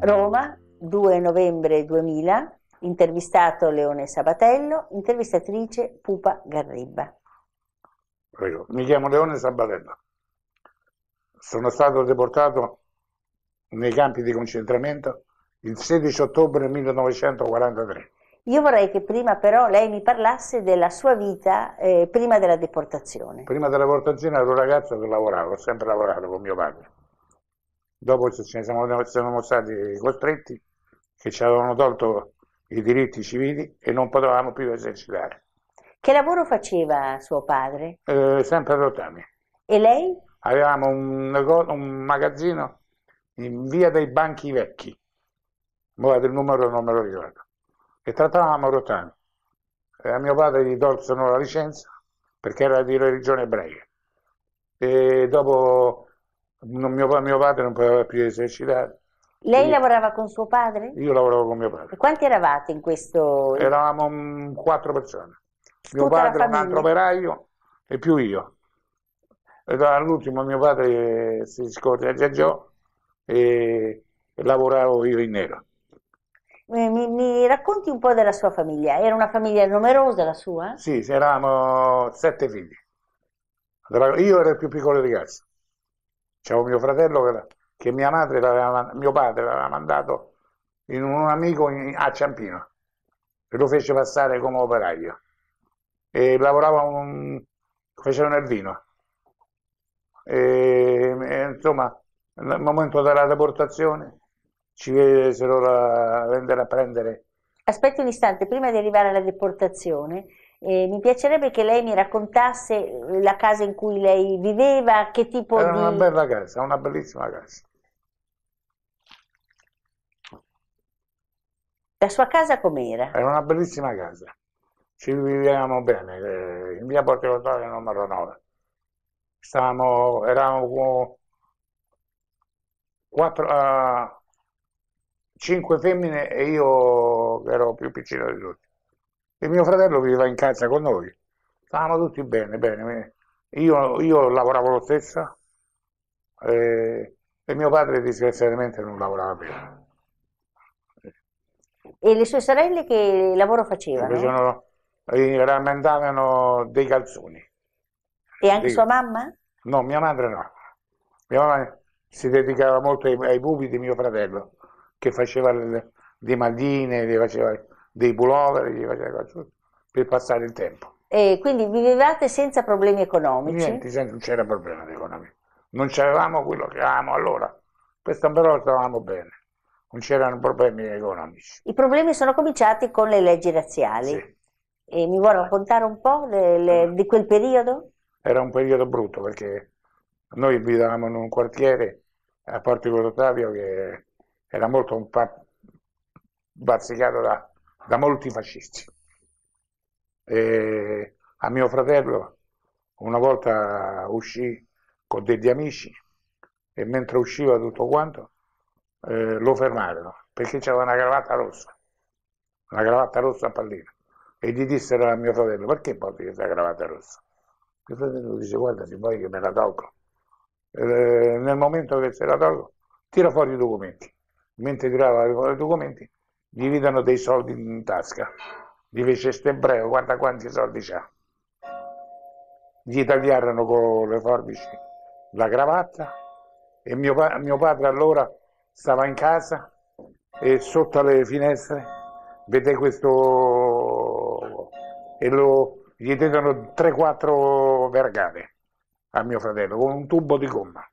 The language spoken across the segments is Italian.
Roma, 2 novembre 2000, intervistato Leone Sabatello, intervistatrice Pupa Garriba. Prego. Mi chiamo Leone Sabatello. Sono stato deportato nei campi di concentramento il 16 ottobre 1943. Io vorrei che prima però lei mi parlasse della sua vita eh, prima della deportazione. Prima della deportazione ero un ragazzo che lavoravo, ho sempre lavorato con mio padre. Dopo ce ne siamo, siamo stati costretti che ci avevano tolto i diritti civili e non potevamo più esercitare. Che lavoro faceva suo padre? Eh, sempre rottami. E lei? Avevamo un, un magazzino in via dei Banchi Vecchi guarda il numero non me lo ricordo. E trattavamo a E a mio padre gli tolsero la licenza perché era di religione ebraica. E dopo non, mio, mio, padre non poteva più esercitare. Lei lavorava con suo padre? Io lavoravo con mio padre. E quanti eravate in questo? Eravamo quattro persone. Tutta mio padre, un altro operaio e più io. E all'ultimo mio padre si scorreggiò e, e lavoravo io in nero. Eh, mi, mi, racconti un po' della sua famiglia? Era una famiglia numerosa la sua? Sì, eravamo sette figli. Io ero il più piccolo ragazzo. C'avevo mio fratello che, che mia madre, mio padre l'aveva mandato in un amico in, a Ciampino e lo fece passare come operaio. E lavorava un, facevano il vino. E, e, insomma, nel momento della deportazione ci vedessero la, vendere a prendere. Aspetta un istante, prima di arrivare alla deportazione, eh, mi piacerebbe che lei mi raccontasse eh, la casa in cui lei viveva, che tipo Era di... Era una bella casa, una bellissima casa. La sua casa com'era? Era una bellissima casa, ci viviamo bene, eh, in via Porticolatorio numero 9. Stavamo, eravamo quattro, uh, cinque femmine e io ero più piccino di tutti. E mio fratello viveva in casa con noi. Stavamo tutti bene, bene. Io, io lavoravo lo stesso e, eh, e mio padre disgraziatamente non lavorava più. E le sue sorelle che lavoro facevano? Facevano, eh, rammentavano dei calzoni. E anche dei... sua mamma? No, mia madre no. Mia mamma si dedicava molto ai, ai pupi di mio fratello che faceva le, maldine, gli faceva dei pullover, gli faceva tutto per passare il tempo. E quindi vivevate senza problemi economici? Niente, senza, non c'era problema di economia. Non c'avevamo quello che avevamo allora, questo però stavamo bene, non c'erano problemi economici. I problemi sono cominciati con le leggi razziali. Sì. E mi vuoi raccontare un po' le, le, di quel periodo? Era un periodo brutto perché noi abitavamo in un quartiere a Portico d'Ottavio che era molto bazzicato da, da, molti fascisti. E a mio fratello una volta uscì con degli amici e mentre usciva tutto quanto eh, lo fermarono perché c'era una cravatta rossa, una cravatta rossa a pallina e gli dissero a mio fratello perché porti questa cravatta rossa? Mio fratello dice guarda se vuoi che me la tolgo. Eh, nel momento che se la tolgo tira fuori i documenti mentre tirava i documenti, gli ridano dei soldi in tasca. Gli fece st'ebreo, guarda quanti soldi c'ha. Gli tagliarono con le forbici la cravatta e mio, pa- mio padre allora stava in casa e sotto alle finestre vede questo e lo, gli dedono 3-4 vergate a mio fratello con un tubo di gomma.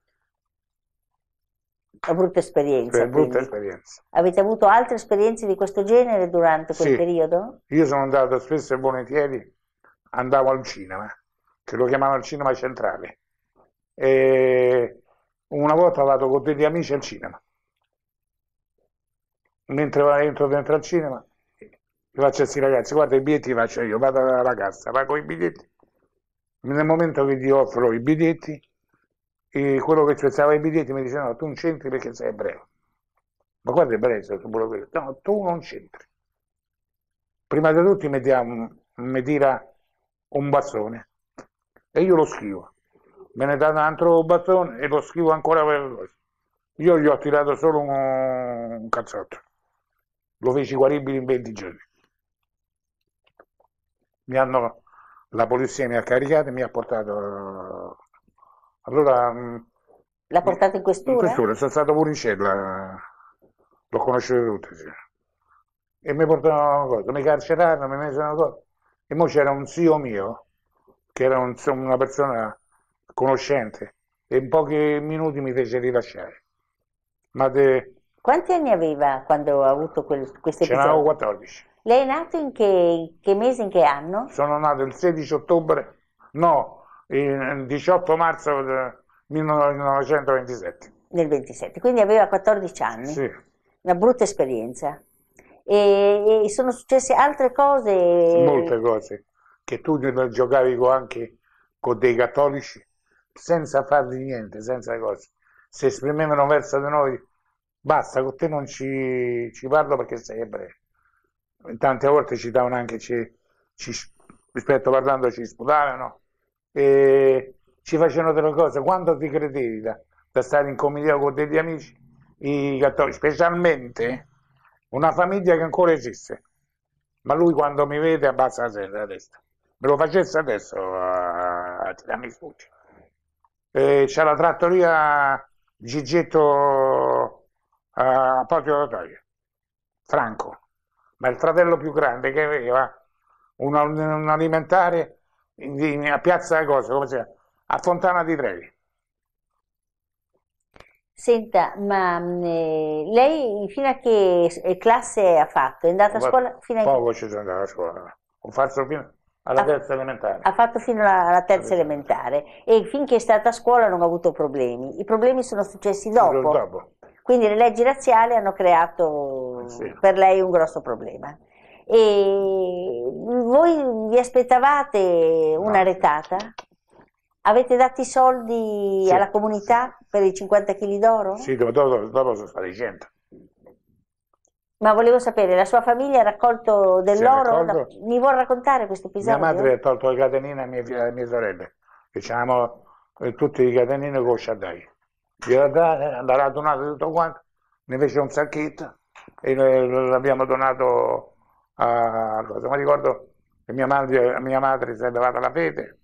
Una brutta esperienza. Cioè, brutta esperienza. Avete avuto altre esperienze di questo genere durante quel sì. periodo? Io sono andato spesso e volentieri, andavo al cinema, che lo chiamavano il cinema centrale. E una volta vado con degli amici al cinema. Mentre entro dentro al cinema, gli faccio a questi ragazzi, guarda i biglietti faccio io, vado alla cassa, pago i biglietti. Nel momento che gli offro i biglietti, e quello che spezzava i biglietti mi dice no, tu non c'entri perché sei ebreo. Ma guarda ebreo, quello che... no, tu non c'entri. Prima di tutto mi, dia, mi tira un bastone e io lo schivo. Me ne dà un altro bastone e lo schivo ancora per lui. Io gli ho tirato solo un, un cazzotto. Lo feci guaribile in 20 giorni. Mi hanno, la polizia mi ha caricato e mi ha portato allora... Mm, L'ha portato in questura? In questura, sono stato Puricella, l'ho conosciuto tutti, sì. E mi portano, mi carcerarono, mi misero una cosa. E poi c'era un zio mio, che era un, una persona conoscente, e in pochi minuti mi fece rilasciare. Ma de... Quanti anni aveva quando ha avuto quel, questo episodio? Ce n'avevo 14. Lei è nato in che, in che mese, in che anno? Sono nato il 16 ottobre, no, il 18 marzo 1927. Nel 27, quindi aveva 14 anni. Sì. Una brutta esperienza. E, e, sono successe altre cose. Molte cose. Che tu giocavi anche con dei cattolici senza fargli niente, senza cose. Se esprimevano verso di noi, basta, con te non ci, ci parlo perché sei ebreo. Tante volte ci davano anche, ci, ci, rispetto parlando, ci sputavano e ci facevano delle cose. Quando ti credevi da, da stare in comitia con degli amici i cattolici, specialmente una famiglia che ancora esiste. Ma lui quando mi vede abbassa la testa. Me lo facesse adesso a tirarmi fuori. Eh, c'è la trattoria Gigetto eh, a Poggio Rotoia, Franco, ma il fratello più grande che aveva un, un alimentare in, in, a Piazza Cosa, come si chiama? A Fontana di Trevi. Senta, ma mm, eh, lei fino a che eh, classe ha fatto? È andata a scuola? Fino a... ci sono andata a scuola, ho fatto fino alla ha, terza elementare. Ha fatto fino alla, alla terza elementare e finché è stata a scuola non ha avuto problemi. I problemi sono successi dopo. dopo. Quindi le leggi razziali hanno creato sì. per lei un grosso problema. E voi vi aspettavate una no. retata? Avete dato i soldi sì. alla comunità per i 50 kg d'oro? Sì, dopo, dopo, dopo sono stati 100. Ma volevo sapere, la sua famiglia ha raccolto dell'oro? Da... Mi vuol raccontare questo episodio? Mia madre ha tolto le catenine a mie, a mie sorelle, diciamo, eh, tutti i catenini con sciadai. L'ha donato tutto quanto, ne fece un sacchetto e eh, l'abbiamo donato uh, ah, cosa. Mi ricordo che mia madre, mia madre si è levata la fede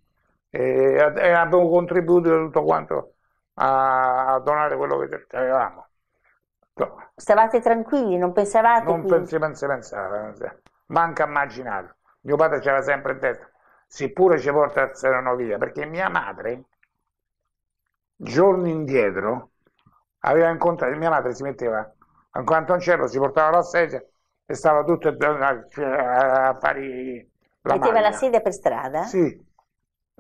e, e abbiamo contribuito tutto quanto a, a donare quello che avevamo. Stavate tranquilli, non pensavate? Non pensi, pensi, pensava, manca immaginato. Mio padre c'era sempre detto, seppure ci portassero via, perché mia madre, giorni indietro, aveva incontrato, mia madre si metteva, quanto anche Antoncello si portava la sedia e stava tutto a, fare la Metteva la sedia per strada? Sì.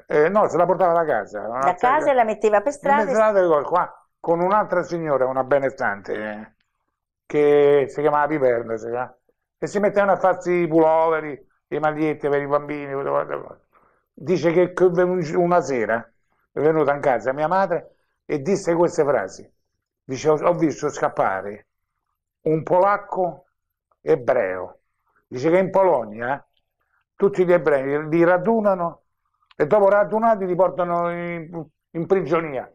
Eh, no, se la portava da casa. Da casa e la metteva per strada? Per strada e... qua, con un'altra signora, una benestante, eh, che si chiamava Piperna, si chiamava, e si mettevano a farsi i puloveri, le magliette per i bambini. Dice che una sera è venuta in casa mia madre e disse queste frasi. Dice, ho visto scappare un polacco ebreo. Dice che in Polonia eh, tutti gli ebrei li radunano e dopo radunati li portano in, in prigionia.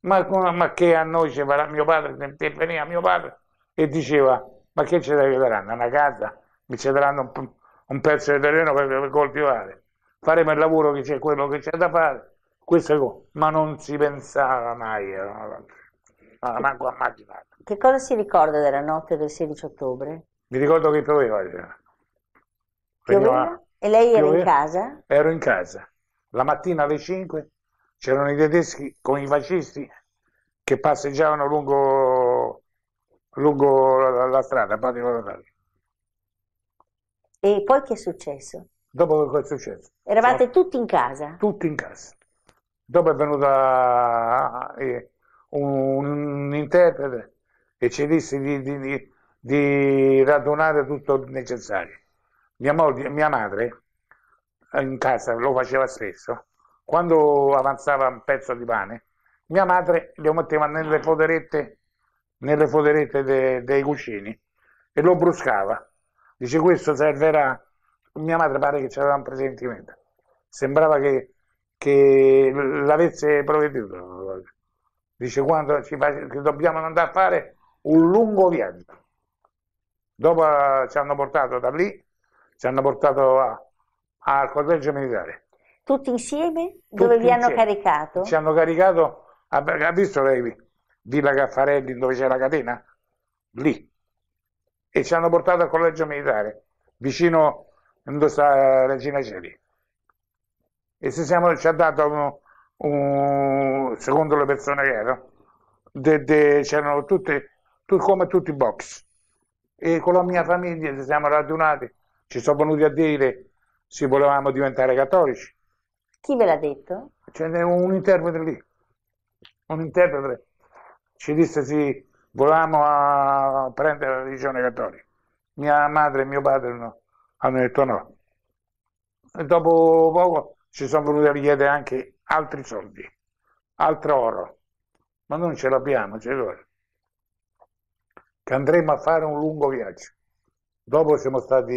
Ma, ma, che a noi ci farà mio padre, veniva mio padre e diceva ma che ci daranno? Una casa? Mi ci daranno un, un pezzo di terreno per, per, coltivare? Faremo il lavoro che c'è, quello che c'è da fare? Questo, ma non si pensava mai, eh, non ah, manco a immaginare. Che cosa si ricorda della notte del 16 ottobre? Mi ricordo che pioveva. Eh. pioveva? E lei era in casa? Ero in casa. La mattina alle 5 c'erano i tedeschi con i fascisti che passeggiavano lungo, lungo la, la, strada, E poi che è successo? Dopo che è successo? Eravate sono... tutti in casa? Tutti in casa. Dopo è venuta eh, un, un interprete e ci disse di, di, di radunare tutto il necessario. Mia, moglie, mia madre in casa lo faceva spesso, quando avanzava un pezzo di pane, mia madre lo metteva nelle foderette, nelle foderette de, dei cuscini e lo bruscava. Dice questo servirà, mia madre pare che c'era un presentimento, sembrava che, che l'avesse provveduto. Dice quando ci fa, dobbiamo andare a fare un lungo viaggio. Dopo eh, ci hanno portato da lì, ci hanno portato al collegio militare. Tutti insieme? Dove Tutti vi hanno caricato? Ci hanno caricato, ha visto lei Villa Caffarelli dove c'è la catena? Lì. E ci hanno portato al collegio militare, vicino a dove sta eh, Regina Celi. E se siamo, ci ha dato, un, un, secondo le persone che erano, c'erano tutte come tutti i box. E con la mia famiglia ci siamo radunati, ci sono venuti a dire se volevamo diventare cattolici. Chi ve l'ha detto? C'è un interprete lì, un interprete. Ci disse se volevamo ah, prendere la religione cattolica. Mia madre e mio padre no, hanno detto no. E dopo poco ci sono venuti a richiedere anche altri soldi, altro oro, ma non ce l'abbiamo, ce l'abbiamo che andremo a fare un lungo viaggio. Dopo siamo stati,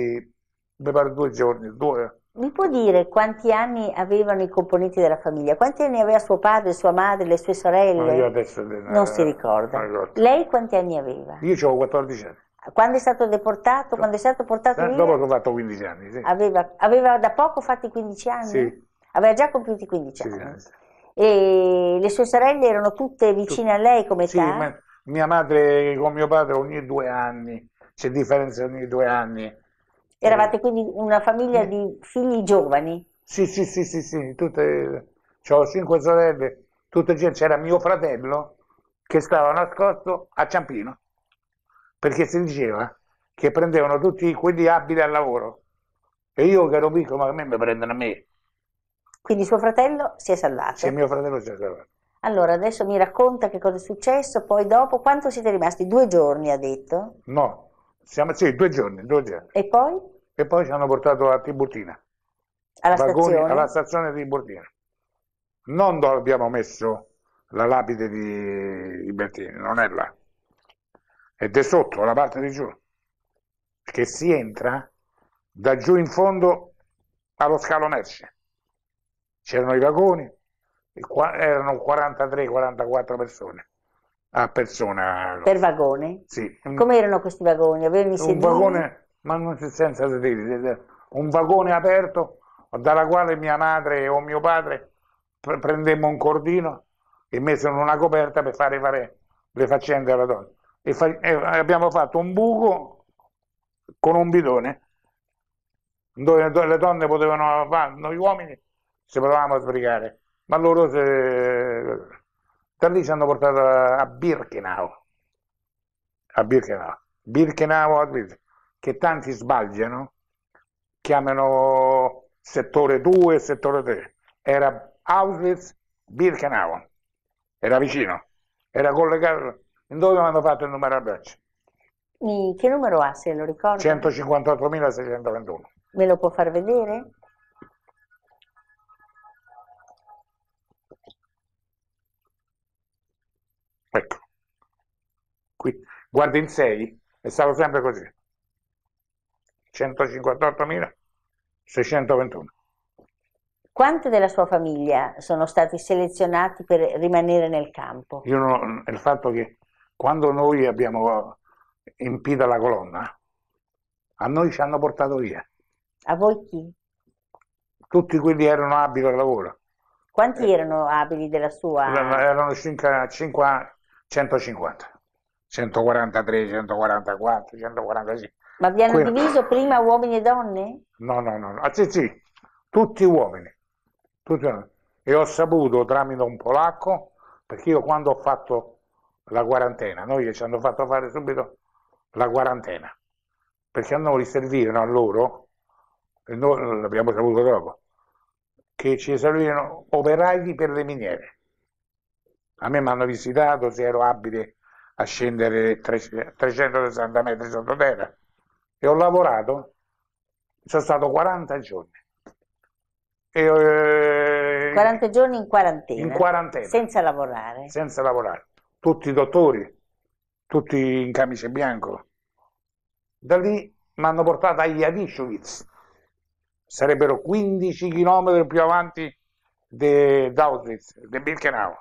mi pare, due giorni, due, mi può dire quanti anni avevano i componenti della famiglia? Quanti anni aveva suo padre, sua madre, le sue sorelle? Ma io adesso non eh, si ricorda. Lei quanti anni aveva? Io avevo 14 anni. Quando è stato deportato? No. Quando è stato portato no, eh, via? Dopo che ho fatto 15 anni, sì. Aveva, aveva, da poco fatto i 15 anni? Sì. Aveva già compiuto i 15 sì, anni. Sì. E le sue sorelle erano tutte vicine Tut a lei come sì, Ma mia madre con mio padre ogni due anni, c'è differenza ogni due anni. Eravate quindi una famiglia di figli giovani? Sì, sì, sì, sì, sì, tutte, ho cinque sorelle, tutte gente, c'era mio fratello che stava nascosto a Ciampino, perché si diceva che prendevano tutti quelli abili al lavoro e io che ero piccolo, ma a me mi prendono a me. Quindi suo fratello si è salvato? Sì, mio fratello si è salvato. Allora, adesso mi racconta che cosa è successo, poi dopo quanto siete rimasti? Due giorni ha detto? No, siamo, sì, due giorni, due giorni. E poi? E poi ci hanno portato a Tiburtina. Alla Vagoni, stazione? Alla stazione di Tiburtina. Non dove abbiamo messo la lapide di Bertini, non è là. Ed è sotto, la parte di giù. Che si entra da giù in fondo allo scalo merci. C'erano i vagoni, erano 43-44 persone a ah, persona. Per vagone? Sì. Come erano questi vagoni? Avevano i Un vagone, ma non senza sedili, un vagone aperto dalla quale mia madre o mio padre prendemmo un cordino e messo una coperta per fare, fare le faccende alla donna. E, fa, e, abbiamo fatto un buco con un bidone dove, dove le donne potevano, noi uomini si provavamo a sbrigare ma loro se... Eh, da lì si hanno portato a Birkenau, a Birkenau, Birkenau, che tanti sbagliano, chiamano settore 2, settore 3, era Auschwitz, Birkenau, era vicino, era collegato, dove hanno fatto il numero a braccio? Che numero ha se lo ricordo? 158.621. Me lo può far vedere? qui, guarda in 6, è stato sempre così. 158.621. Quanti della sua famiglia sono stati selezionati per rimanere nel campo? Io non, il fatto che quando noi abbiamo impita la colonna, a noi ci hanno portato via. A voi chi? Tutti quelli erano abili al lavoro. Quanti eh, erano abili della sua? Erano 5, 5, 150. 143, 144, 145. Ma viene Quindi... diviso prima uomini e donne? No, no, no, no. Ah, sì, sì, tutti uomini. tutti uomini. E ho saputo tramite un polacco, perché io quando ho fatto la quarantena, noi ci hanno fatto fare subito la quarantena, perché a noi servirono a loro, e noi l'abbiamo saputo dopo, che ci servirono operai per le miniere. A me mi hanno visitato se ero abile a scendere 360 metri sottoterra e ho lavorato, sono stato 40 giorni. E, eh, 40 giorni in quarantena, in quarantena, senza lavorare. Senza lavorare. Tutti i dottori, tutti in camice bianco. Da lì mi hanno portato a Jadishuvitz, sarebbero 15 km più avanti di Auschwitz, di Birkenau.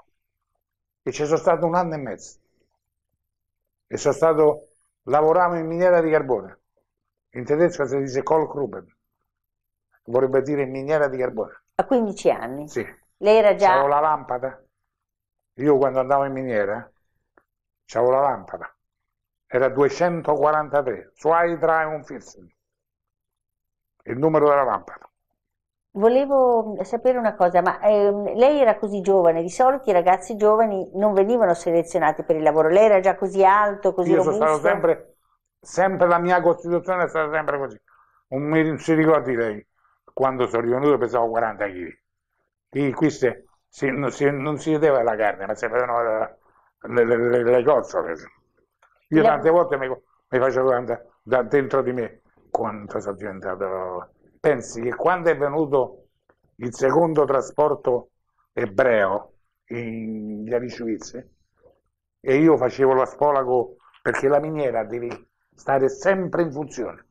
E ci sono stato un anno e mezzo e sono stato, lavoravo in miniera di carbone. In tedesco si dice Kohlgruben, vorrebbe dire miniera di carbone. A 15 anni? Sì. Lei era già... C'avevo la lampada. Io quando andavo in miniera c'avevo la lampada. Era 243, Zwei Dreifenfirsen, il numero della lampada. Volevo mm, sapere una cosa, ma ehm, lei era così giovane, di solito i ragazzi giovani non venivano selezionati per il lavoro, lei era già così alto, così Io sono robusto? stato sempre, sempre la mia costituzione è stata sempre così. Non si ricordi lei, quando sono rivenuto pesavo 40 kg. Queste non, si, non, si, vedeva la carne, ma si vedevano le, le, le, le cozzole. Io la... tante volte mi, mi facevo andare da dentro di me quanto sono diventato pensi che quando è venuto il secondo trasporto ebreo in, gli anni suizzi e io facevo l'aspolago perché la miniera deve stare sempre in funzione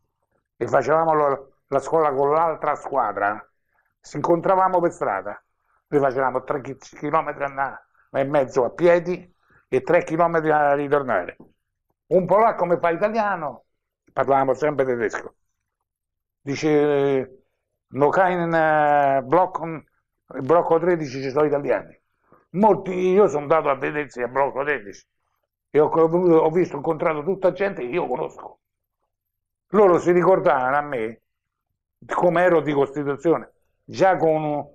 e facevamo la, la scuola con l'altra squadra, si incontravamo per strada, noi facevamo 3 km e mezzo a piedi e 3 km a ritornare. Un polacco come fa italiano, parlavamo sempre tedesco dice Locainen eh, eh, blocco, blocco 13 ci sono italiani. Molti, io sono andato a vedersi a blocco 13 e ho, ho visto, ho incontrato tutta gente che io conosco. Loro si ricordavano a me come ero di Costituzione, già con,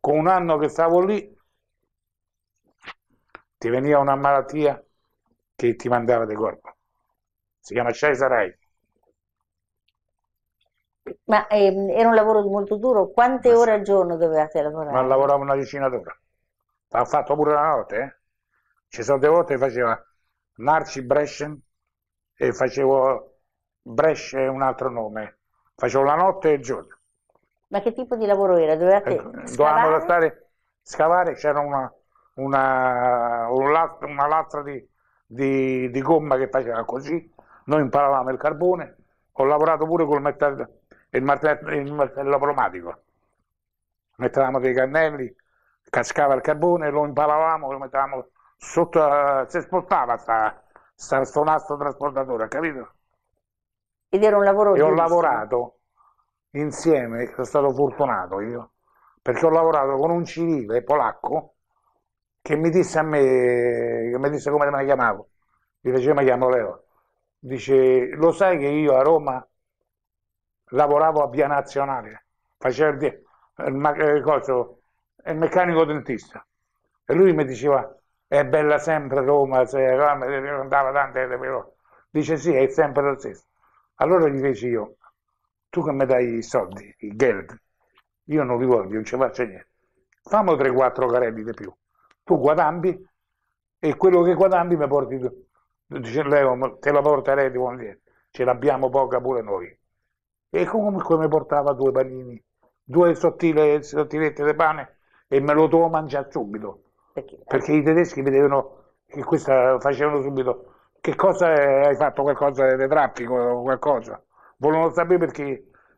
con un anno che stavo lì ti veniva una malattia che ti mandava di corpo. Si chiama Cesarai. Ma ehm, era un lavoro molto duro. Quante ma ore sì. al giorno dovevate lavorare? Ma lavoravo una decina d'ora. L'ho fatto pure la notte. Eh? Ci sono delle volte che facevo Narci Brescia e facevo Brescia è un altro nome. Facevo la notte e il giorno. Ma che tipo di lavoro era? Dovevate ecco, eh, Dovevamo stare, scavare, c'era una, una, una lastra di, di, di gomma che faceva così. Noi imparavamo il carbone. Ho lavorato pure col metallo il martello, il martello cromatico. Mettevamo dei cannelli, cascava il carbone, lo impalavamo, lo mettevamo sotto, eh, si esportava questo sta, sto nastro trasportatore, capito? Ed era un lavoro E ho lavorato insieme, sono stato fortunato io, perché ho lavorato con un civile polacco che mi disse a me, che mi disse come me la chiamavo, mi faceva mi chiamo Leo, dice lo sai che io a Roma lavoravo a Via Nazionale, facevo eh, il, eh, il, il, meccanico dentista e lui mi diceva è bella sempre Roma, se eh, andava tante però dice sì, è sempre lo stesso. Allora gli feci io, tu che mi dai i soldi, il geld, io non li voglio, non ci faccio niente, fammi 3-4 carelli di più, tu guadambi e quello che guadambi mi porti tu. Dice lei, te la porterei di volentieri. ce l'abbiamo poca pure noi e comunque mi portava due panini, due sottile, sottilette di pane e me lo dovevo mangiare subito. Perché? Perché i tedeschi vedevano che questa facevano subito che cosa hai fatto qualcosa di traffico o qualcosa. Volevano sapere perché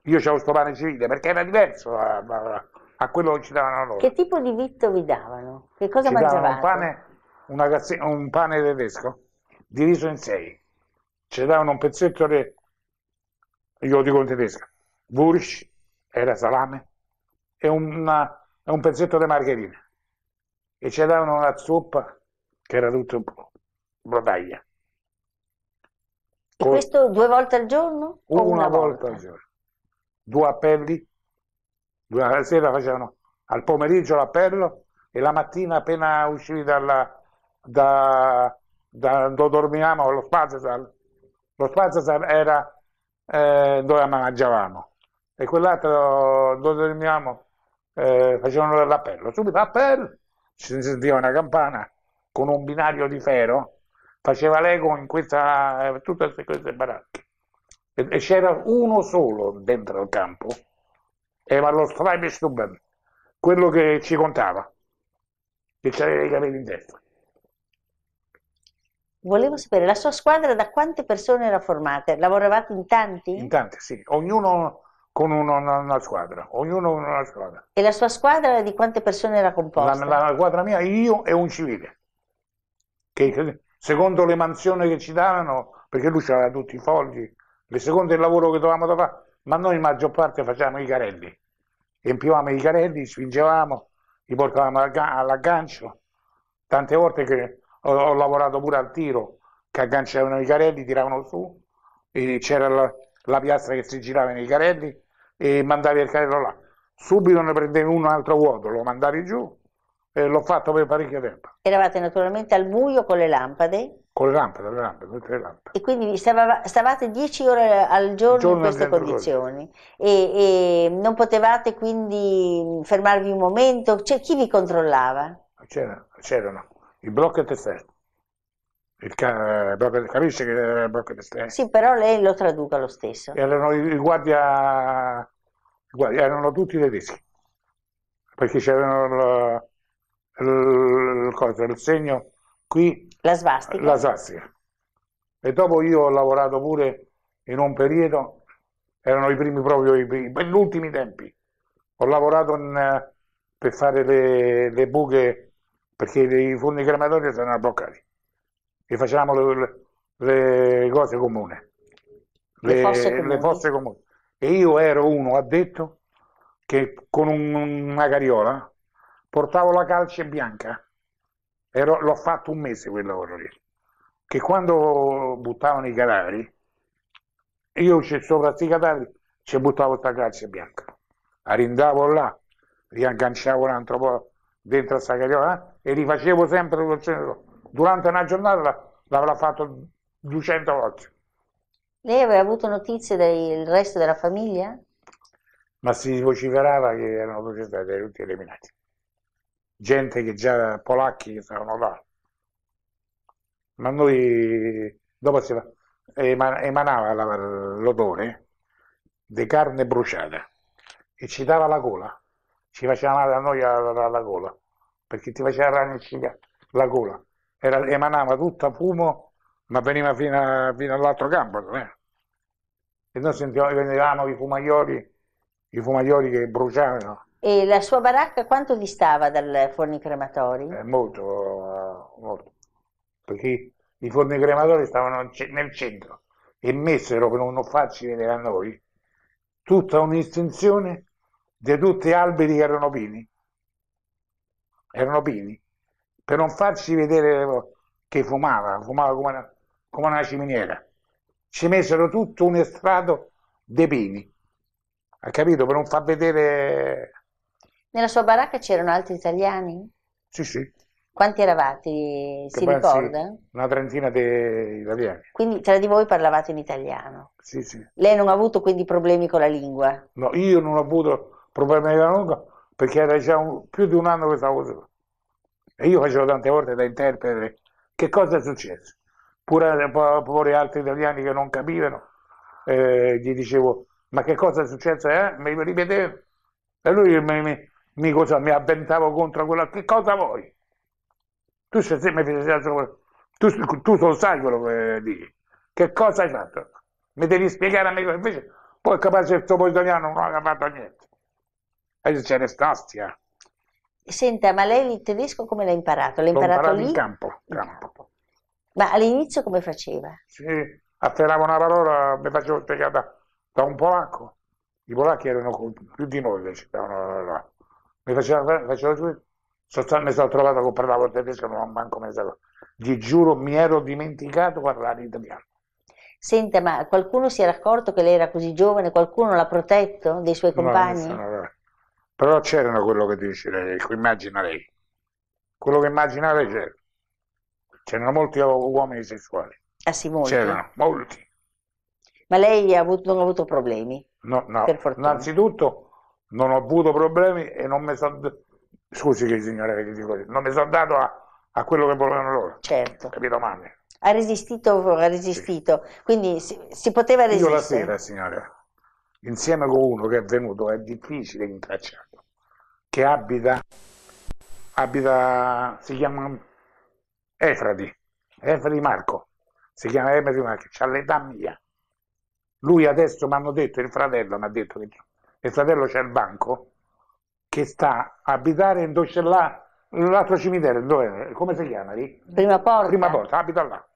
io avevo questo pane civile, perché era diverso a, a, a, quello che ci davano loro. Che tipo di vitto vi davano? Che cosa ci mangiavate? Un pane, una, un pane tedesco diviso in sei. Ci davano un pezzetto di io lo dico in tedesco, Wursch era salame, è, una, è un pezzetto di margherina e ci davano una zuppa che era tutto un po' brodaglia. Con... E questo due volte al giorno? Una, una volta? volta? al giorno. Due appelli, durante la sera facevano al pomeriggio l'appello e la mattina appena uscivi dalla, da, da, da dove dormivamo, lo spazio, lo Spazzasal era eh, dove mangiavamo e quell'altro dove dormivamo eh, facevano l'appello, subito appello, si sentiva una campana con un binario di ferro, faceva l'ego in questa, eh, tutte queste baracche e, e c'era uno solo dentro il campo, era lo Streibe Stuben, quello che ci contava, che aveva i capelli in testa. Volevo sapere, la sua squadra da quante persone era formata? Lavoravate in tanti? In tanti, sì, ognuno con una, una squadra, ognuno con una squadra. E la sua squadra di quante persone era composta? La, la squadra mia, io e un civile, che secondo le mansioni che ci davano, perché lui aveva tutti i fogli, le seconde il lavoro che dovevamo da fare, ma noi in maggior parte facciamo i carelli, riempivamo i carelli, spingevamo, li portavamo all'aggancio, tante volte che ho, ho lavorato pure al tiro, che agganciavano i carelli, tiravano su, e c'era la, la piastra che si girava nei carelli e mandavi il carrello là. Subito ne prendevi un altro vuoto, lo mandavi giù e l'ho fatto per parecchio tempo. Eravate naturalmente al buio con le lampade? Con le lampade, le lampade, le lampade. E quindi stavate dieci ore al giorno, giorno in queste condizioni e, e, non potevate quindi fermarvi un momento? Cioè, chi vi controllava? C'era, c'erano il blocco e tessere. Ca- eh, capisce che è blocco e Sì, però lei lo traduca lo stesso. Erano i guardia, guardia erano tutti tedeschi, perché c'erano il, il, il, il segno qui. La svastica. La svastica. E dopo io ho lavorato pure in un periodo, erano i primi proprio, i primi, gli ultimi tempi. Ho lavorato in, per fare le, le buche perché i forni crematori erano bloccati e facevamo le, le cose comune, le, le, fosse comuni. E io ero uno addetto che con un, una cariola portavo la calce bianca, Ero, l'ho fatto un mese quel lavoro lì, che quando buttavano i cadaveri, io sopra questi cadaveri ci buttavo questa calce bianca, la rindavo là, riagganciavo un altro po' dentro a sta eh? e rifacevo sempre durante una giornata l'avrà fatto 200 volte lei aveva avuto notizie del resto della famiglia? ma si vociferava che erano erano tutti eliminati gente che già polacchi che stavano là ma noi dopo si emanava l'odore di carne bruciata e ci dava la gola ci faceva male a noi alla, gola, perché ti faceva rannicare la gola. Era, emanava tutto a fumo, ma veniva fino, a, fino all'altro campo. Eh? E noi sentivamo, vedevamo i fumaioli, i fumaioli che bruciavano. E la sua baracca quanto distava dal forni crematori? Eh, molto, molto. Perché i forni crematori stavano nel centro e messero per non farci vedere a noi tutta un'estensione di tutti gli alberi che erano pini, erano pini, per non farci vedere che fumava, fumava come una, come una ciminiera. Ci misero tutto un estrato dei pini, ha capito? Per non far vedere... Nella sua baracca c'erano altri italiani? Sì, sì. Quanti eravate, che si pensi, ricorda? Una trentina di italiani. Quindi tra di voi parlavate in italiano? Sì, sì. Lei non ha avuto quindi problemi con la lingua? No, io non ho avuto problema della lunga perché era già un, più di un anno che stavo su. e io facevo tante volte da interprete che cosa è successo pure, pure altri italiani che non capivano eh, gli dicevo ma che cosa è successo eh? mi ripetevo e lui mi, mi, mi, cosa, mi avventavo contro quello che cosa vuoi tu se mi fai tu, tu lo sai quello che dici che cosa hai fatto mi devi spiegare a me invece poi capace il topo italiano non ha fatto niente e c'è rest'astia. Senta, ma lei il tedesco come l'ha imparato? L'ha imparato, imparato lì? in campo. In campo. Ma all'inizio come faceva? Sì, afferrava una parola, mi facevo spiegare da, da, un polacco. I polacchi erano più di noi invece, mi faceva, faceva giù, mi sono trovato che parlavo tedesco, non ho manco mai saputo. Gli giuro, mi ero dimenticato di parlare in italiano. Senta, ma qualcuno si era accorto che lei era così giovane? Qualcuno l'ha protetto dei suoi compagni? No, nessuno, però c'erano quello che dice lei, che immagina lei. Quello che immagina lei c'era. C'erano molti uomini sessuali. Ah sì, molti. C'erano molti. Ma lei ha avuto, non ha avuto problemi? No, no. Per fortuna. Innanzitutto non ho avuto problemi e non mi sono... Scusi che signore che dico così. Non mi sono dato a, a, quello che volevano loro. Certo. Capito, mamma? Ha resistito, ha resistito. Sì. Quindi si, si, poteva resistere. Io la sera, signora, insieme con uno che è venuto è difficile rintracciarlo, che abita, abita si chiama Efradi, Efradi Marco, si chiama Efradi Marco, ha l'età mia. Lui adesso mi hanno detto, il fratello mi ha detto che il fratello c'è il banco che sta a abitare in dove c'è là l'altro cimitero, dove, come si chiama lì? Prima porta. Prima porta, abita là.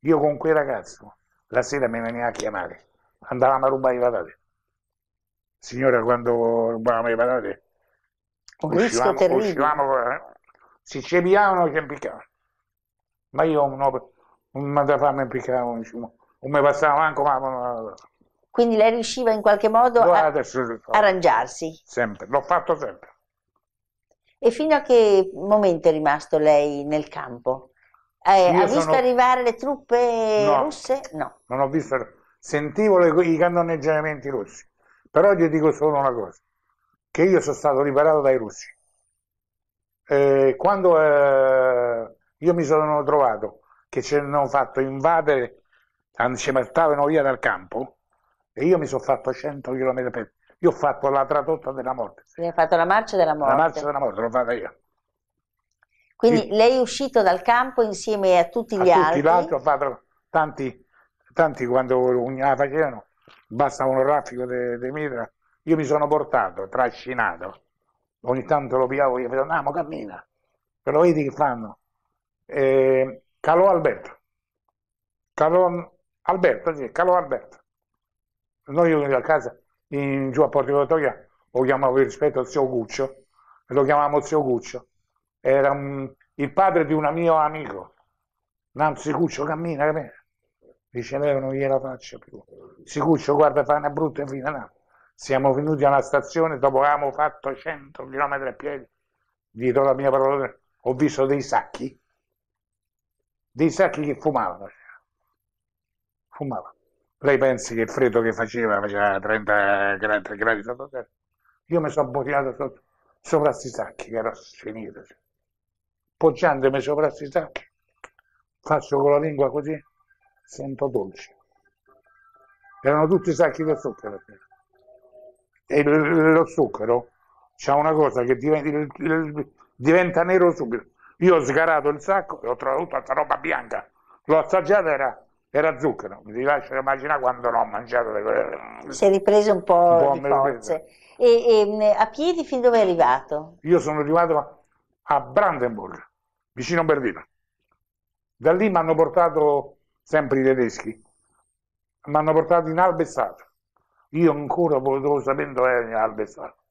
Io con quei ragazzi la sera me ne veniva a chiamare, andavamo a rubare i patate signora quando rubavamo le patate un rischio terribile uscivamo, eh, si cepiavano che impiccavano ma io no, non mi andavo a impiccare non mi passava manco ma quindi lei riusciva in qualche modo no, a arrangiarsi sempre, l'ho fatto sempre e fino a che momento è rimasto lei nel campo? Eh, ha visto sono... arrivare le truppe no, russe? No. Non ho visto, sentivo le, i cannoneggiamenti russi. Però io dico solo una cosa, che io sono stato liberato dai russi. E quando eh, io mi sono trovato che ci hanno fatto invadere, ci mettavano via dal campo, e io mi sono fatto 100 km per... Io ho fatto la tradotta della morte. Lei ha fatto la marcia della morte. La marcia della morte l'ho fatta io. Quindi sì. lei è uscito dal campo insieme a tutti gli a altri? Tutti gli altri, ho fatto tanti, tanti quando la facevano, basta un raffico di mitra. Io mi sono portato, trascinato, ogni tanto lo piavo, io dicevo, andiamo, cammina, però vedi che fanno. Eh, calò Alberto, calò Alberto, sì, calò Alberto. Noi io venivo a casa, in, giù a Porto Vittoria, lo chiamavo per rispetto al zio Guccio, lo chiamavamo zio Guccio, era un, il padre di un mio amico, Nanzi Guccio, cammina, cammina dice lei non gliela faccio più. Sicuccio, guarda, fa una brutta fine, no. Siamo venuti alla stazione dopo che avevamo fatto 100 km a piedi, gli do la mia parola, ho visto dei sacchi, dei sacchi che fumavano. Cioè. Fumavano. Lei pensi che il freddo che faceva faceva 30 gradi, gradi sotto terra? Io mi sono bocciato sotto, sopra questi sacchi che ero finito. Cioè. Poggiandomi sopra questi sacchi, faccio con la lingua così, sento dolce. Erano tutti sacchi da zucchero. E lo zucchero c'è una cosa che diventa, diventa nero subito. Io ho sgarato il sacco e ho trovato tutta questa roba bianca. L'ho assaggiata era, era zucchero. Mi lascio immaginare quando l'ho mangiato. Eh, si è ripreso un po', un po di forze. E, e, a piedi fin dove è arrivato? Io sono arrivato a Brandenburg, vicino a Berlino. Da lì mi hanno portato sempre i tedeschi, mi hanno portato in Albestato. Io ancora volevo sapere dove era in Albestato.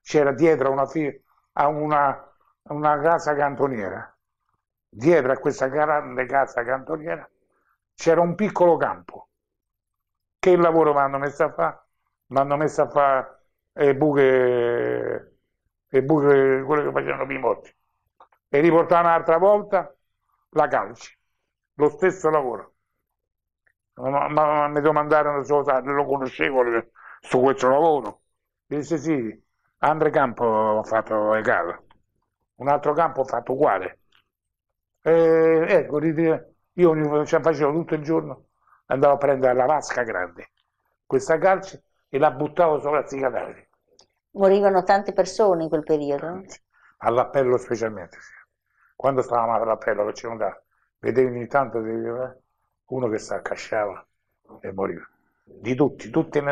C'era dietro una, una, una casa cantoniera. Dietro a questa grande casa cantoniera c'era un piccolo campo. Che lavoro mi hanno messo a fare? Mi hanno messo a fare eh, le buche, le eh, buche, quelle che facevano i morti. E riportavano un'altra volta la calce lo stesso lavoro. Ma, ma, mi domandarono se lo conoscevo su questo lavoro. Mi disse sì, altro Campo ho fatto egal, un altro campo ho fatto uguale. E, ecco, io cioè, facevo tutto il giorno, andavo a prendere la vasca grande, questa calce, e la buttavo sopra il cicatari. Morivano tante persone in quel periodo? All'appello specialmente, sì. Quando stavamo all'appello che ci andava vedevi ogni tanto eh, uno che si accasciava e moriva. Di tutti, tutte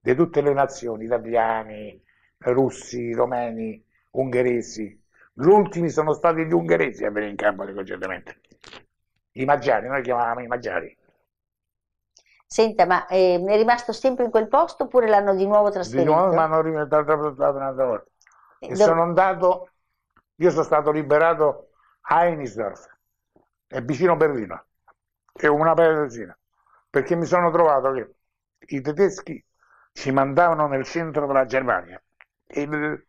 di tutte le nazioni, italiani, russi, romeni, ungheresi. Gli ultimi sono stati gli ungheresi a venire in campo recentemente. I magiari, noi li chiamavamo i magiari. Senta, ma eh, è rimasto sempre in quel posto oppure l'hanno di nuovo trasferito? Di nuovo mi hanno riportato un'altra volta. Eh, e Dove... sono andato, io sono stato liberato a Enisdorf, è vicino Berlino, è una paesina, perché mi sono trovato che i tedeschi ci mandavano nel centro della Germania e, e,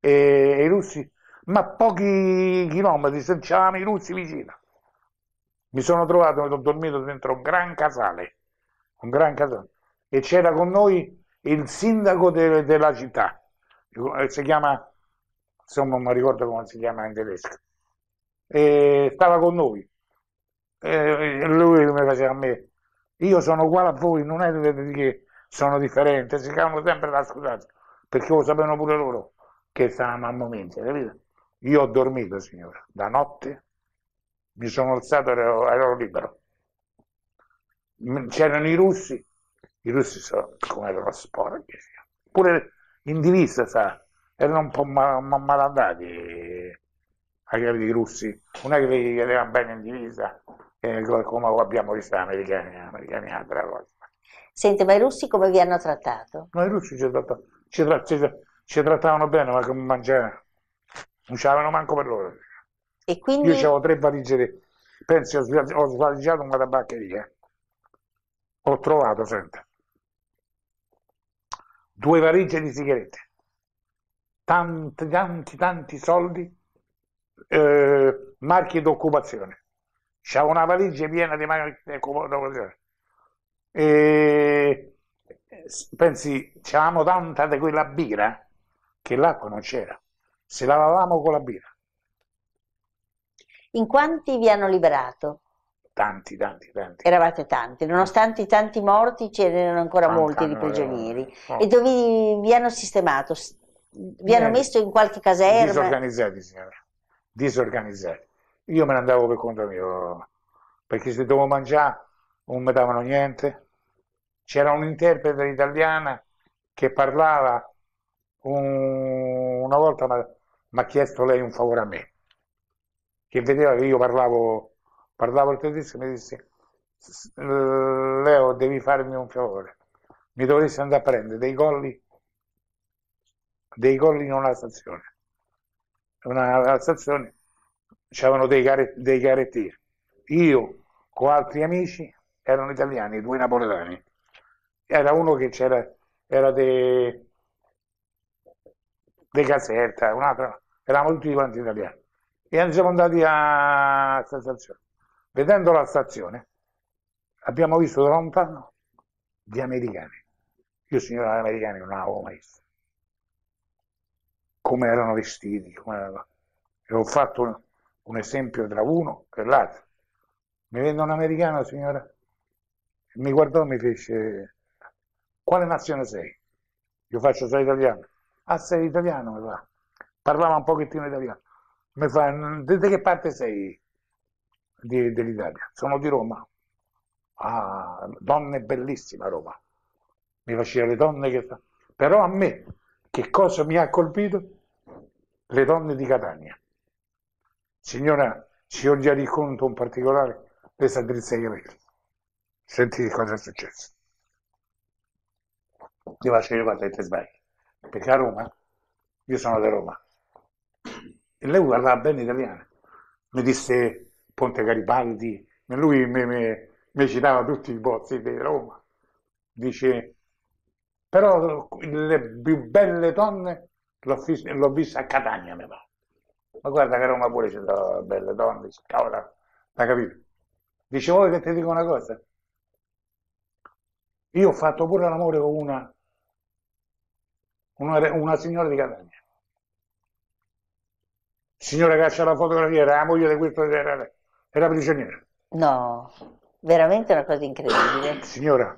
e i russi, ma pochi chilometri, se c'erano i russi vicino. Mi sono trovato, ho dormito dentro un gran casale, un gran casale, e c'era con noi il sindaco de, della città, eh, si chiama, insomma non mi ricordo come si chiama in tedesco, e stava con noi eh, eh, lui mi faceva a me. Io sono uguale a voi, non è che sono differente, si chiamano sempre la scusate, perché lo sapevano pure loro che stavamo a momenti, capito? Io ho dormito, signora, da notte, mi sono alzato, ero, ero libero. C'erano i russi, i russi sono come erano sporchi, pure in divisa, sa, erano un po' mal, malandati, ma, ma, ma, i russi, non è che li vedeva bene in divisa, eh, come abbiamo visto gli americani, gli americani altre volte. Senti, ma i russi come vi hanno trattato? No, i russi ci, trattavano, ci tra, ci, ci trattavano bene, ma come mangiavano, non c'erano manco per loro. E quindi... Io avevo tre valigie, di... pensi, ho, ho svaligiato una tabaccheria, ho trovato, senta, due valigie di sigarette, tanti, tanti, tanti soldi, eh, marchi d'occupazione c'ha una valigia piena di macchine e pensi c'avevamo tanta di quella birra che l'acqua non c'era se lavavamo con la birra in quanti vi hanno liberato? tanti tanti tanti eravate tanti nonostante i tanti morti c'erano ancora Manca, molti di eh, prigionieri no. e dove vi hanno sistemato vi hanno messo in qualche caserma disorganizzati signora disorganizzati io me ne andavo per conto mio, perché se dovevo mangiare non mi davano niente. C'era un interprete italiana che parlava, un... una volta mi ha chiesto lei un favore a me, che vedeva che io parlavo, parlavo il tedesco e mi disse eh, Leo devi farmi un favore, mi dovresti andare a prendere dei colli, dei colli in una stazione, una stazione c'erano dei, garet- dei garettieri. Io con altri amici erano italiani, due napoletani. Era uno che c'era, era de, de Caserta, un altro, eravamo tutti quanti italiani. E siamo andati a questa stazione. Vedendo la stazione, abbiamo visto da lontano gli americani. Io, signora, gli americani non avevo mai visto. Come erano vestiti, come erano... E ho fatto un esempio tra uno e l'altro. Mi vende un americano, signora? Mi guardò e mi fece, quale nazione sei? Io faccio, sei italiano. Ah, sei italiano, mi fa. Parlava un pochettino italiano. Mi fa, da che parte sei dell'Italia? Sono di Roma. Ah, donne bellissima Roma. Mi faceva le donne che... Però a me, che cosa mi ha colpito? Le donne di Catania. Signora, ci ho già riconto un particolare, questa drizza sa drizzare Senti cosa è successo. Ti faccio io quando ti sbagli. Perché a Roma, io sono da Roma, e lei guardava bene italiano. Mi disse Ponte Garibaldi, lui mi, mi, mi citava tutti i bozzi di Roma. Dice, però le più belle donne l'ho vista a Catania, mi pare ma guarda che Roma pure c'è la bella donna, dice, cavolo, l'ha capito? Dice, vuoi che ti dico una cosa? Io ho fatto pure l'amore con una, una, una signora di Catania. Signora che c'ha la fotografia, era la moglie di questo, era, era prigioniera. No, veramente una cosa incredibile. Signora,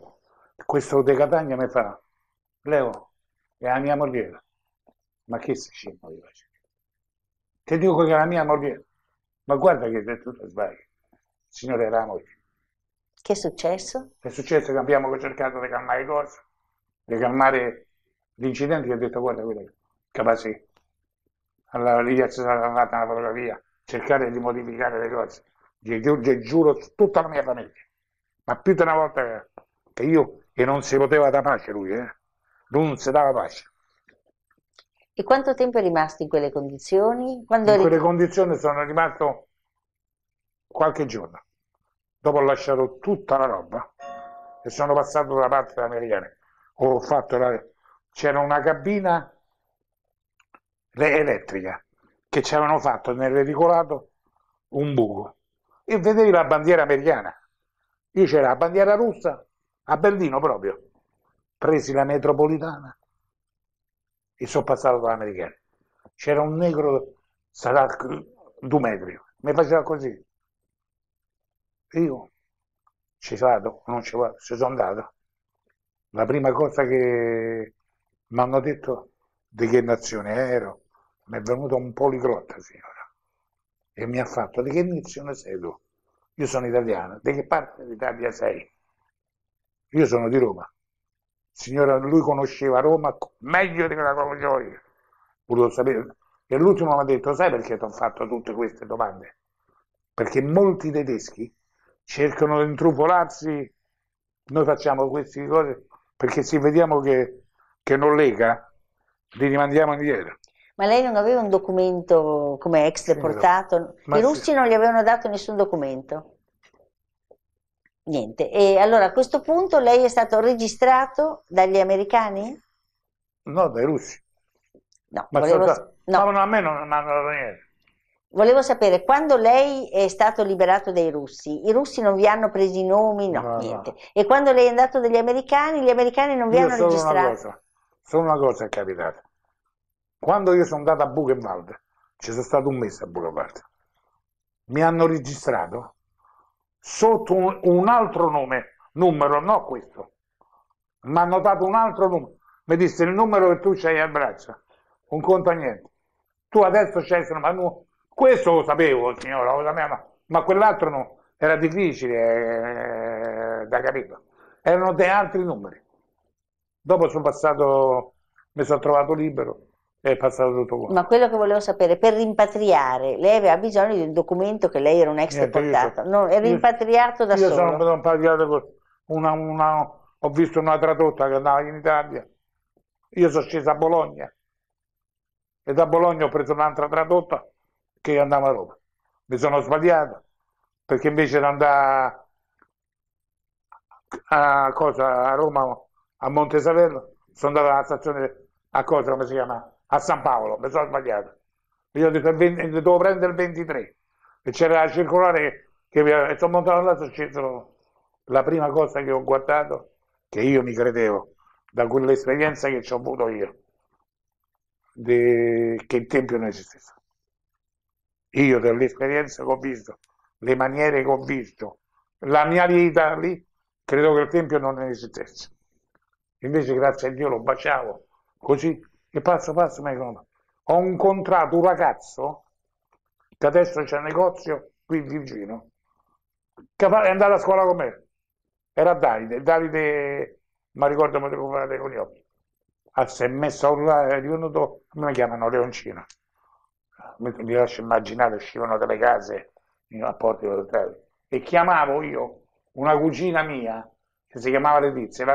questo di Catania mi fa, Leo, è la mia moglie. Ma che si scemo di faccio? Ti dico che la mia moglie, ma guarda che è tutto tu sbagli, signore Ramos. Che è successo? È successo che abbiamo cercato di calmare cose, di calmare l'incidente che ha detto guarda quello capace. Allora lì si è andata una fotografia, cercare di modificare le cose. Gli, gli giuro tutta la mia famiglia. Ma più di una volta che io, e non si poteva da pace lui, eh? non si dava pace. E quanto tempo è rimasto in quelle condizioni? Quando in quelle rit- condizioni sono rimasto qualche giorno. Dopo ho lasciato tutta la roba e sono passato dalla parte americana. Ho fatto la... C'era una cabina elettrica che ci avevano fatto nel reticolato un buco e vedevi la bandiera americana. Io c'era la bandiera russa a Berlino proprio. Presi la metropolitana, e sono passato dall'americano. C'era un negro, sarà due metri, mi faceva così. Io ci vado, non ci vado, ci sono andato. La prima cosa che mi hanno detto di che nazione ero, mi è venuto un poligrotta, signora, e mi ha fatto di che nazione sei tu? Io sono italiano, di che parte d'Italia sei? Io sono di Roma. Signora, lui conosceva Roma meglio di che la io. Volevo sapere. E l'ultimo mi ha detto, sai perché ti ho fatto tutte queste domande? Perché molti tedeschi cercano di intrufolarsi, noi facciamo queste cose perché se vediamo che, che non lega, li rimandiamo indietro. Ma lei non aveva un documento come ex deportato? Sì, I russi sì. non gli avevano dato nessun documento? Niente. E allora a questo punto lei è stato registrato dagli americani? No, dai russi. No, ma volevo... stato... no. no a me non hanno niente. Volevo sapere, quando lei è stato liberato dai russi, i russi non vi hanno preso i nomi? No, no niente. No. E quando lei è andato dagli americani, gli americani non vi io hanno solo registrato? Una cosa, solo una cosa è capitata. Quando io sono andato a Buchenwald, ci sono stato un mese a Buchenwald, mi hanno registrato sotto un, un altro nome, numero, no questo. Mi hanno dato un altro numero. Mi disse il numero che tu c'hai a braccia, non conta niente. Tu adesso c'hai ma no. questo lo sapevo, signora, lo sapevo, ma, ma quell'altro no. Era difficile eh, da capire. Erano dei altri numeri. Dopo sono passato, mi sono trovato libero è passato tutto quanto. Ma quello che volevo sapere, per rimpatriare, lei aveva bisogno di un documento che lei era un ex deportato, non, era rimpatriato da io solo. Io sono rimpatriato con una, una, ho visto una tradotta che andava in Italia, io sono sceso a Bologna e da Bologna ho preso un'altra tradotta che andava a Roma. Mi sono sbagliato perché invece di andare a, a, cosa, a Roma, a Montesavello, sono andato alla stazione a cosa, come si chiama? a San Paolo, mi sono sbagliato. Io ho detto, devo prendere il 23. E c'era la circolare che mi e sono montato là, sono sceso la prima cosa che ho guardato, che io mi credevo, da quell'esperienza che ci ho avuto io, de... che il Tempio non esisteva. Io dall'esperienza che ho visto, le maniere che ho visto, la mia vita lì, credo che il Tempio non esistesse. Invece grazie a Dio lo baciavo, così e passo passo mi dicono, ho incontrato un ragazzo che adesso c'è un negozio qui vicino, che è andato a scuola con me, era Davide, Davide, ma ricordo come trovate con gli occhi, ah, si è messo a urlare, è divenuto, come la chiamano, Leoncino, mi lascio immaginare, uscivano dalle case a porte e chiamavo io una cugina mia, che si chiamava Letizia,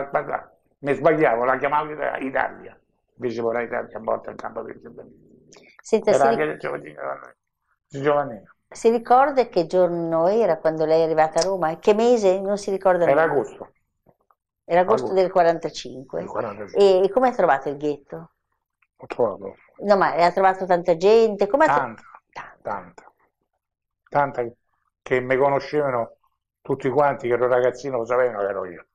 mi sbagliavo, la chiamavo Italia viceprefetto a volte al campo di Senta, Era anche ric- eh, giovanile. giovanile. Si ricorda che giorno era quando lei è arrivata a Roma? Che mese? Non si ricorda Era agosto. Era agosto, del 45. 45. E, e come ha trovato il ghetto? Ho trovato. No, ma ha trovato tanta gente? Come tanta, tro- tanta, tanta. Tanta che mi conoscevano tutti quanti, che ero ragazzino, lo sapevano che ero io.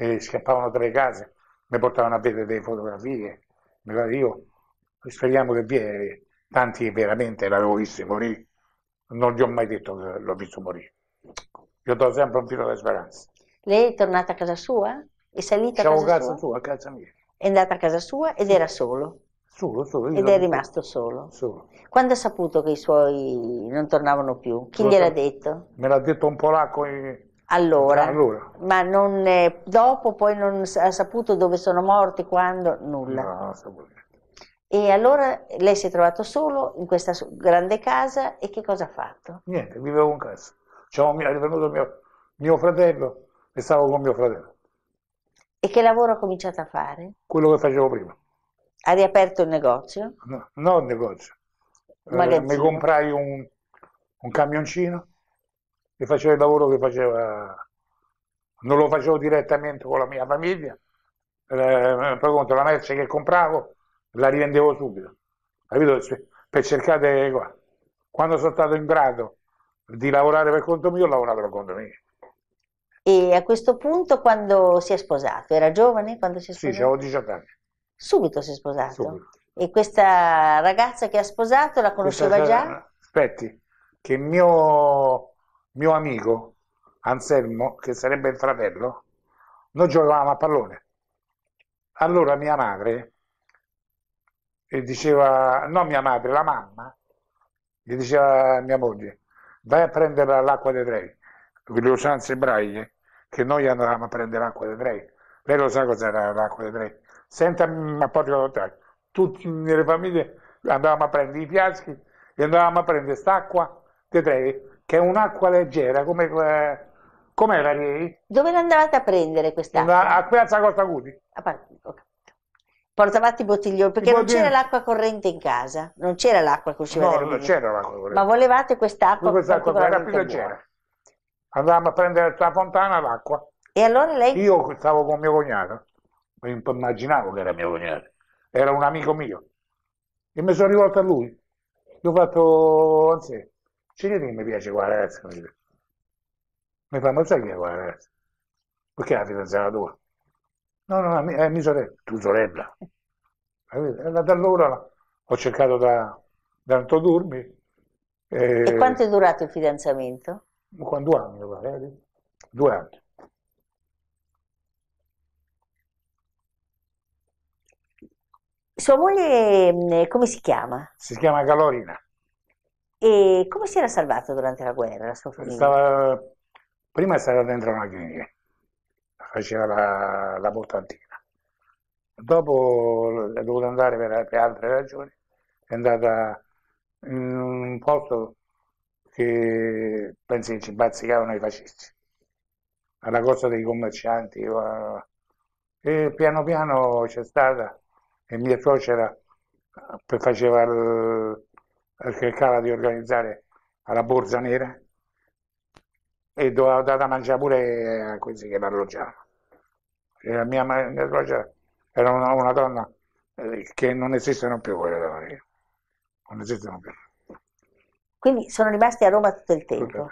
E scappavano dalle case mi portavano a vedere delle fotografie, io speriamo che vi è, tanti veramente l'avevo visto morire, non gli ho mai detto che l'ho visto morire. io do sempre un filo di speranza. Lei è tornata a casa sua? È salita a casa, casa sua? sua? a casa mia. È andata a casa sua ed sì. era solo? Solo, solo. Ed è rimasto solo. solo. Quando ha saputo che i suoi non tornavano più? Chi gliel'ha detto? Me l'ha detto un polacco in, allora, ah, allora, ma non, eh, dopo poi non ha saputo dove sono morti, quando, nulla. No, e allora lei si è trovato solo in questa grande casa e che cosa ha fatto? Niente, vivevo in casa. Cioè, mi venuto mio, mio fratello e stavo con mio fratello. E che lavoro ha cominciato a fare? Quello che facevo prima. Ha riaperto il negozio? No, non il negozio. Eh, Magazzino. Mi comprai un, un camioncino che faceva il lavoro che faceva, non lo facevo direttamente con la mia famiglia, eh, per conto la merce che compravo la rivendevo subito, capito? Per cercare qua. Quando sono stato in grado di lavorare per conto mio, ho lavorato per conto mio. E a questo punto quando si è sposato? Era giovane quando si è sposato? Sì, avevo 18 anni. Subito si è sposato? Subito. E questa ragazza che ha sposato la conosceva questa, già? Aspetti, che mio mio amico Anselmo, che sarebbe il fratello, noi giocavamo a pallone. Allora mia madre e diceva, no mia madre, la mamma, gli diceva a mia moglie, vai a prendere l'acqua dei tre, le usanze ebraiche, che noi andavamo a prendere l'acqua dei tre, Lei lo sa cos'era l'acqua dei trei. Senta, ma porta contrario. Tutte le famiglie andavamo a prendere i fiaschi e andavamo a prendere quest'acqua dei tre, che è un'acqua leggera, come eh, com'era ieri? Dove l'andavate a prendere quest'acqua? A Piazza Costa Cuti. Portavate i bottiglioni, perché I non c'era l'acqua corrente in casa, non c'era l'acqua che usciva No, non c'era l'acqua corrente. Ma volevate quest'acqua? Quest'acqua era più leggera. Andavamo a prendere la fontana l'acqua. E allora lei? Io stavo con mio cognato, mi immaginavo che era mio cognato, era un amico mio. E mi sono rivolto a lui, ho fatto anzi, Ciliegina mi piace qua ragazza, mi dice. Mi fa, ma sai è qua ragazza? Perché la fidanzata tua? No, no, no, mi, mia sorella, tu sorella. Da allora ho cercato da, da introdurmi. E... e... quanto è durato il fidanzamento? Quando anni, eh? due anni. Sua moglie mm, come si chiama? Si chiama Calorina. E come si era salvato durante la guerra la sua famiglia? Stava, prima stava dentro una clinica, faceva la, la bottantina. Dopo è dovuta andare per, per altre ragioni, è andata in un posto che pensi che ci bazzicavano i fascisti, alla costa dei commercianti. E piano piano c'è stata, e mia suocera faceva il, cercava di organizzare alla Borsa Nera e doveva dare da mangiare pure a questi che E La mia madre era una, una donna eh, che non esistono più quelle donne, non esistono più. Quindi sono rimasti a Roma tutto il tempo. Tutto.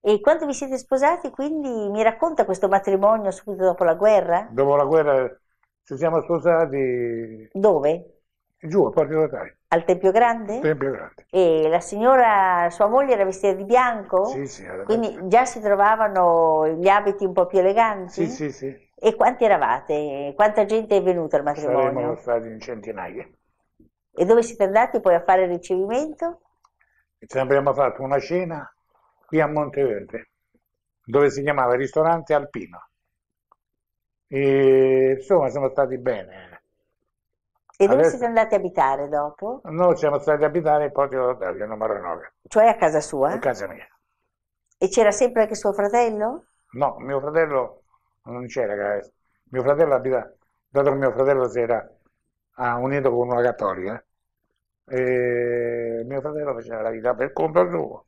E quando vi siete sposati, quindi mi racconta questo matrimonio subito dopo la guerra? Dopo la guerra ci siamo sposati. Dove? Giù, a Porto d'Italia al Tempio Grande? Tempio Grande. E la signora, sua moglie era vestita di bianco? Sì, sì. quindi vestita. già si trovavano gli abiti un po' più eleganti? Sì, sì, sì. E quanti eravate? Quanta gente è venuta al matrimonio? Saremmo stati in centinaia. E dove siete andati poi a fare il ricevimento? Ci abbiamo fatto una cena qui a Monteverde, dove si chiamava Ristorante Alpino. E insomma, siamo stati bene. Eh. E dove Adesso... siete andati a abitare dopo? Noi siamo stati a abitare proprio all'hotel numero 9. Cioè a casa sua? A casa mia. E c'era sempre anche suo fratello? No, mio fratello non c'era. Mio fratello abita, dato che mio fratello si era ah, unito con una cattolica, e mio fratello faceva la vita per conto suo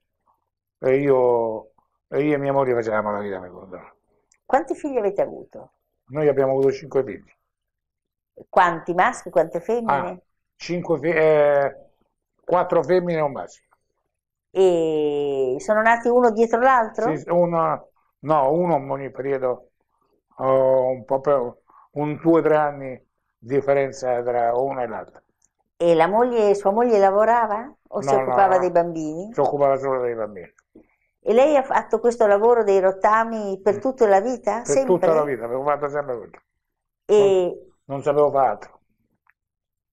e io, e io e mia moglie facevamo la vita per conto. Quanti figli avete avuto? Noi abbiamo avuto cinque figli. Quanti maschi, quante femmine? Ah, cinque eh, quattro femmine e un maschio. E sono nati uno dietro l'altro? Sì, uno, no, uno in ogni periodo, oh, un, po per, un due o tre anni di differenza tra uno e l'altro. E la moglie, sua moglie lavorava o no, si occupava no, dei bambini? Si occupava solo dei bambini. E lei ha fatto questo lavoro dei rottami per mm. tutta la vita? Per sempre? tutta la vita, l'ho fatto sempre quello. E mm non sapevo altro.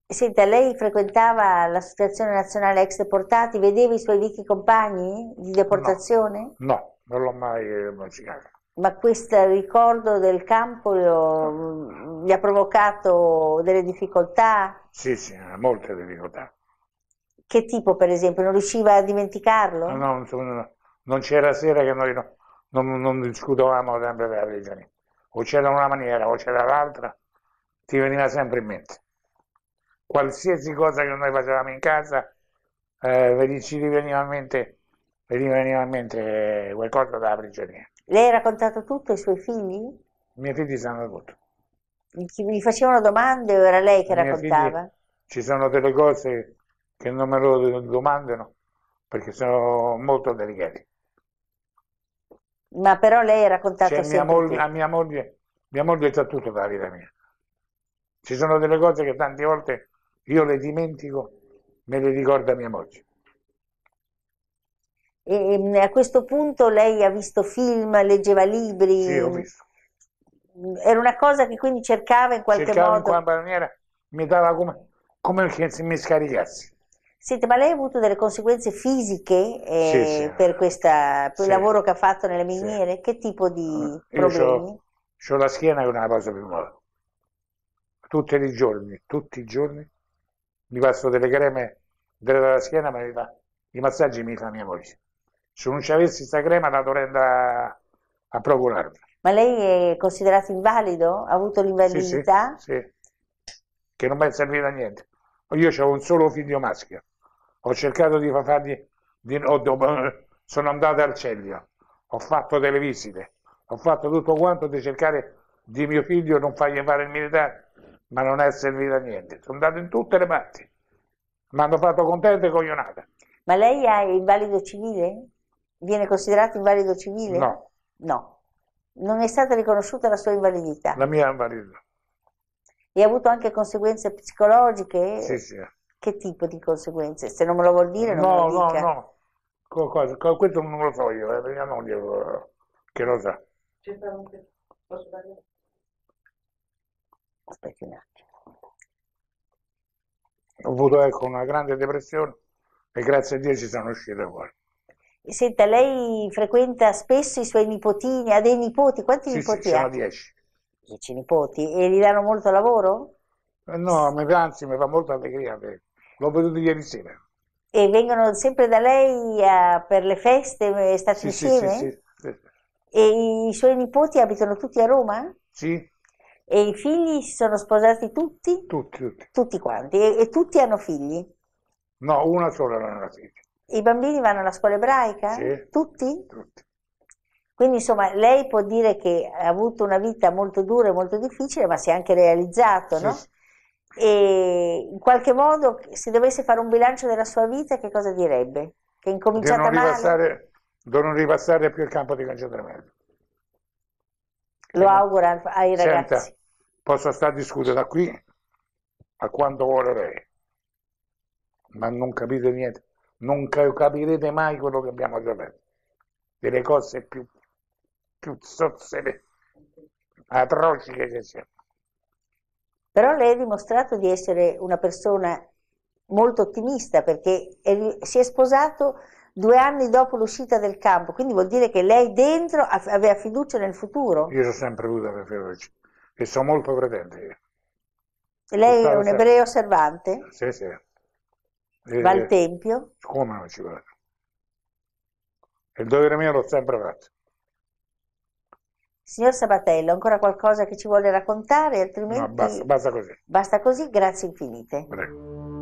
Senta, lei frequentava l'Associazione Nazionale Ex Deportati, vedeva i suoi vecchi compagni di deportazione? No, no non l'ho mai praticato. Eh, Ma questo ricordo del campo lo, gli ha provocato delle difficoltà? Sì, sì, eh, molte difficoltà. Che tipo, per esempio? Non riusciva a dimenticarlo? Ah, no, no non c'era sera che noi non, non, non discutavamo sempre della prigione. O c'era una maniera o c'era l'altra ti veniva sempre in mente. Qualsiasi cosa che noi facevamo in casa, eh, ci riveniva in mente, riveniva in mente eh, qualcosa dalla prigionia. Lei ha raccontato tutto ai suoi figli? I miei figli sanno tutto. Mi facevano domande o era lei che I raccontava? ci sono delle cose che non me lo domandano perché sono molto delicate. Ma però lei ha raccontato cioè, mia moglie, a ah, mia moglie, mia moglie sa tutto dalla vita mia. Ci sono delle cose che tante volte io le dimentico, me le ricorda mia moglie. E mm, a questo punto lei ha visto film, leggeva libri? Sì, ho visto. Mm, era una cosa che quindi cercava in qualche cercava modo... Cercava in qualche maniera, mi dava come, come che mi scaricassi. Senti, ma lei ha avuto delle conseguenze fisiche eh, sì, sì. per questo sì. lavoro che ha fatto nelle miniere? Che tipo di Io problemi? Io ho la schiena che è una cosa più nuova tutti i giorni, tutti i giorni, mi passo delle creme della schiena, ma fa, i massaggi mi fa mia moglie. Se non ci avessi questa crema la dovrei andare a procurarmi. Ma lei è considerato invalido? Ha avuto l'invalidità? Sì, sì, sì. che non mi è servita a niente. Io ho un solo figlio maschio, ho cercato di fargli, di, oh, sono andato al Celio, ho fatto delle visite, ho fatto tutto quanto di cercare di mio figlio non fargli fare il militare ma non è servita a niente. Sono andato in tutte le parti, mi hanno fatto contente e coglionata. Ma lei è invalido civile? Viene considerato invalido civile? No. No. Non è stata riconosciuta la sua invalidità? La mia invalidità. E ha avuto anche conseguenze psicologiche? Sì, sì. Che tipo di conseguenze? Se non me lo vuol dire, non no, lo dica. No, no, no. Questo non lo so io, è eh. mia moglie eh, che lo sa. C'è stato un... Posso parlare? aspetti un attimo. Ho avuto ecco, una grande depressione e grazie a Dio ci sono uscito fuori. Senta, lei frequenta spesso i suoi nipotini, ha dei nipoti, quanti sì, nipoti sì, ha? sono dieci. Dieci nipoti, e gli danno molto lavoro? Eh, no, anzi mi fa molta allegria, l'ho veduto ieri sera. E vengono sempre da lei a, eh, per le feste, eh, state sì, insieme? Sì, sì, sì. E i suoi nipoti abitano tutti a Roma? Sì. E i figli si sono sposati tutti? Tutti, tutti. Tutti quanti? E, e tutti hanno figli? No, una sola non ha figli. I bambini vanno alla scuola ebraica? Sì. Tutti? Tutti. Quindi insomma lei può dire che ha avuto una vita molto dura e molto difficile, ma si è anche realizzato, sì. no? E in qualche modo se dovesse fare un bilancio della sua vita, che cosa direbbe? Che è incominciata di non male? Di non ripassare più il campo di concentramento. Lo augura ai ragazzi. Senta, possa stare a discutere da qui a quando vuole lei, ma non capite niente, non capirete mai quello che abbiamo già detto, delle cose più, più sozzere, atroci che ci siano. Però lei ha dimostrato di essere una persona molto ottimista perché è, si è sposato due anni dopo l'uscita del campo, quindi vuol dire che lei dentro aveva fiducia nel futuro. Io ho sempre avuto la fiducia e sono molto credente. Lei è un ebreo osservante? Sì, sì. E... Va al Tempio? Come non ci vado? Il dovere mio l'ho sempre fatto. Signor Sabatello, ancora qualcosa che ci vuole raccontare? Altrimenti... No, basta, basta così. Basta così, grazie infinite. Prego.